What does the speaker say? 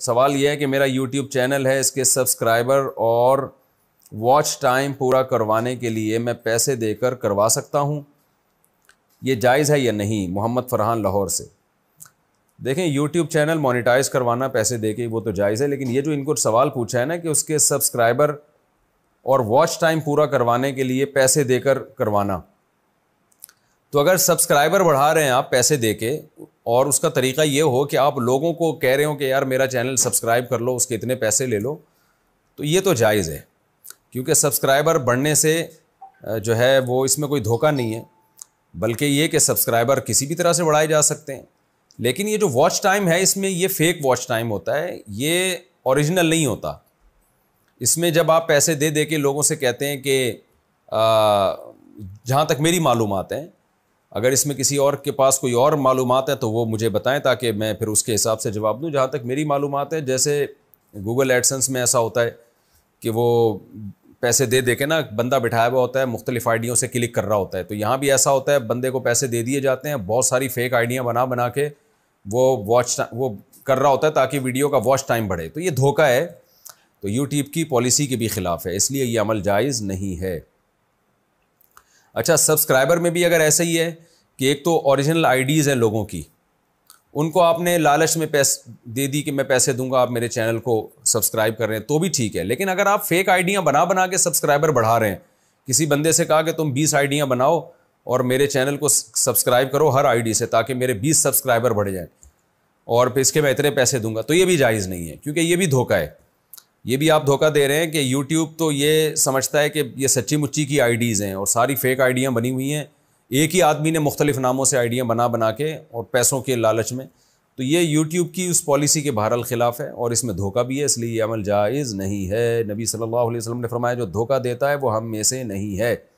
सवाल यह है कि मेरा YouTube चैनल है इसके सब्सक्राइबर और वॉच टाइम पूरा करवाने के लिए मैं पैसे देकर करवा सकता हूँ ये जायज़ है या नहीं मोहम्मद फ़रहान लाहौर से देखें यूट्यूब चैनल मोनिटाइज करवाना पैसे दे वो तो जायज़ है लेकिन ये जो इनको सवाल पूछा है ना कि उसके सब्सक्राइबर और वॉच टाइम पूरा करवाने के लिए पैसे देकर करवाना तो अगर सब्सक्राइबर बढ़ा रहे हैं आप पैसे दे और उसका तरीका ये हो कि आप लोगों को कह रहे हो कि यार मेरा चैनल सब्सक्राइब कर लो उसके इतने पैसे ले लो तो ये तो जायज़ है क्योंकि सब्सक्राइबर बढ़ने से जो है वो इसमें कोई धोखा नहीं है बल्कि ये कि सब्सक्राइबर किसी भी तरह से बढ़ाए जा सकते हैं लेकिन ये जो वॉच टाइम है इसमें ये फेक वॉच टाइम होता है ये ओरिजिनल नहीं होता इसमें जब आप पैसे दे दे के लोगों से कहते हैं कि जहाँ तक मेरी मालूम है अगर इसमें किसी और के पास कोई और मालूम है तो वो मुझे बताएं ताकि मैं फिर उसके हिसाब से जवाब दूँ जहाँ तक मेरी मालूम है जैसे गूगल एडसेंस में ऐसा होता है कि वो पैसे दे दे के ना बंदा बिठाया हुआ होता है मुख्तलिफ आइडियों से क्लिक कर रहा होता है तो यहाँ भी ऐसा होता है बंदे को पैसे दे दिए जाते हैं बहुत सारी फेक आइडियाँ बना बना के वो वॉच वो कर रहा होता है ताकि वीडियो का वॉच टाइम बढ़े तो ये धोखा है तो यूट्यूब की पॉलिसी के भी ख़िलाफ़ है इसलिए ये अमल जायज़ नहीं है अच्छा सब्सक्राइबर में भी अगर ऐसा ही है कि एक तो ओरिजिनल आईडीज़ हैं लोगों की उनको आपने लालच में पैस दे दी कि मैं पैसे दूंगा आप मेरे चैनल को सब्सक्राइब कर रहे हैं तो भी ठीक है लेकिन अगर आप फेक आइडियाँ बना बना के सब्सक्राइबर बढ़ा रहे हैं किसी बंदे से कहा कि तुम बीस आईडियाँ बनाओ और मेरे चैनल को सब्सक्राइब करो हर आईडी से ताकि मेरे बीस सब्सक्राइबर बढ़ जाएँ और फिर इसके मैं इतने पैसे दूंगा तो ये भी जायज़ नहीं है क्योंकि ये भी धोखा है ये भी आप धोखा दे रहे हैं कि यूट्यूब तो ये समझता है कि ये सच्ची मुच्ची की आईडीज़ हैं और सारी फेक आइडियाँ बनी हुई हैं एक ही आदमी ने मुख्तलिफ नामों से आइडिया बना बना के और पैसों के लालच में तो ये यूट्यूब की उस पॉलिसी के बहरहाल ख़िलाफ़ है और इसमें धोखा भी है इसलिए ये अमल जायज़ नहीं है नबी सल्लल्लाहु अलैहि वसल्लम ने फरमाया जो धोखा देता है वो हम में से नहीं है